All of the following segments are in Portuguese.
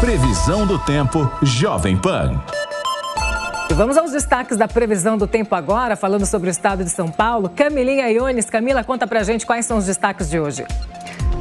Previsão do tempo, Jovem Pan. E vamos aos destaques da previsão do tempo agora, falando sobre o estado de São Paulo. Camilinha Iones, Camila, conta pra gente quais são os destaques de hoje.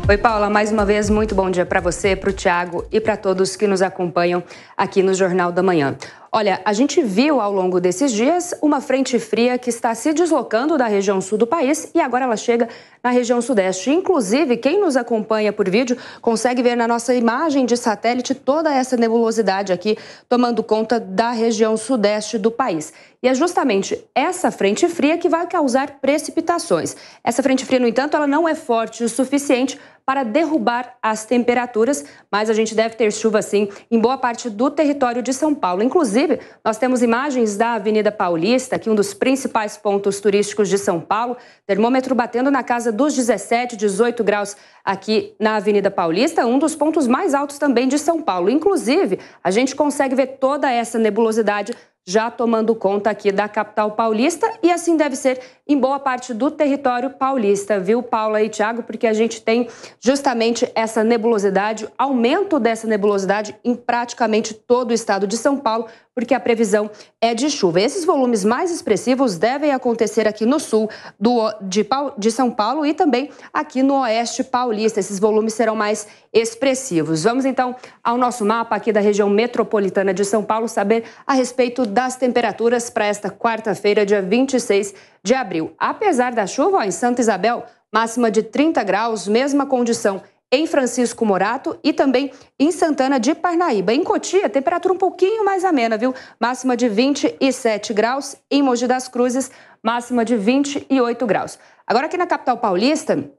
Oi, Paula, mais uma vez, muito bom dia para você, para o Tiago e para todos que nos acompanham aqui no Jornal da Manhã. Olha, a gente viu ao longo desses dias uma frente fria que está se deslocando da região sul do país e agora ela chega na região sudeste. Inclusive, quem nos acompanha por vídeo consegue ver na nossa imagem de satélite toda essa nebulosidade aqui tomando conta da região sudeste do país. E é justamente essa frente fria que vai causar precipitações. Essa frente fria, no entanto, ela não é forte o suficiente para derrubar as temperaturas, mas a gente deve ter chuva sim em boa parte do território de São Paulo. Inclusive, nós temos imagens da Avenida Paulista, que é um dos principais pontos turísticos de São Paulo, termômetro batendo na casa dos 17, 18 graus aqui na Avenida Paulista, um dos pontos mais altos também de São Paulo. Inclusive, a gente consegue ver toda essa nebulosidade já tomando conta aqui da capital paulista e assim deve ser em boa parte do território paulista, viu, Paula e Tiago? Porque a gente tem justamente essa nebulosidade, aumento dessa nebulosidade em praticamente todo o estado de São Paulo, porque a previsão é de chuva. Esses volumes mais expressivos devem acontecer aqui no sul do, de, de São Paulo e também aqui no oeste paulista. Esses volumes serão mais expressivos. Vamos então ao nosso mapa aqui da região metropolitana de São Paulo saber a respeito das temperaturas para esta quarta-feira, dia 26 de abril. Apesar da chuva ó, em Santa Isabel, máxima de 30 graus, mesma condição em Francisco Morato e também em Santana de Parnaíba. Em Cotia, temperatura um pouquinho mais amena, viu? Máxima de 27 graus. Em Mogi das Cruzes, máxima de 28 graus. Agora aqui na capital paulista,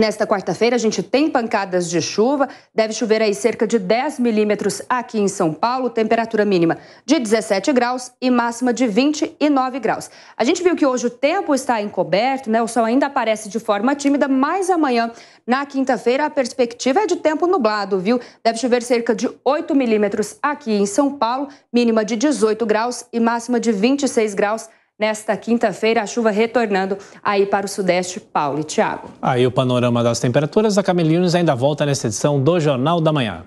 Nesta quarta-feira, a gente tem pancadas de chuva. Deve chover aí cerca de 10 milímetros aqui em São Paulo. Temperatura mínima de 17 graus e máxima de 29 graus. A gente viu que hoje o tempo está encoberto, né? O sol ainda aparece de forma tímida, mas amanhã, na quinta-feira, a perspectiva é de tempo nublado, viu? Deve chover cerca de 8 milímetros aqui em São Paulo, mínima de 18 graus e máxima de 26 graus nesta quinta-feira, a chuva retornando aí para o sudeste. Paulo e Tiago. Aí o panorama das temperaturas, a Camelinos ainda volta nesta edição do Jornal da Manhã.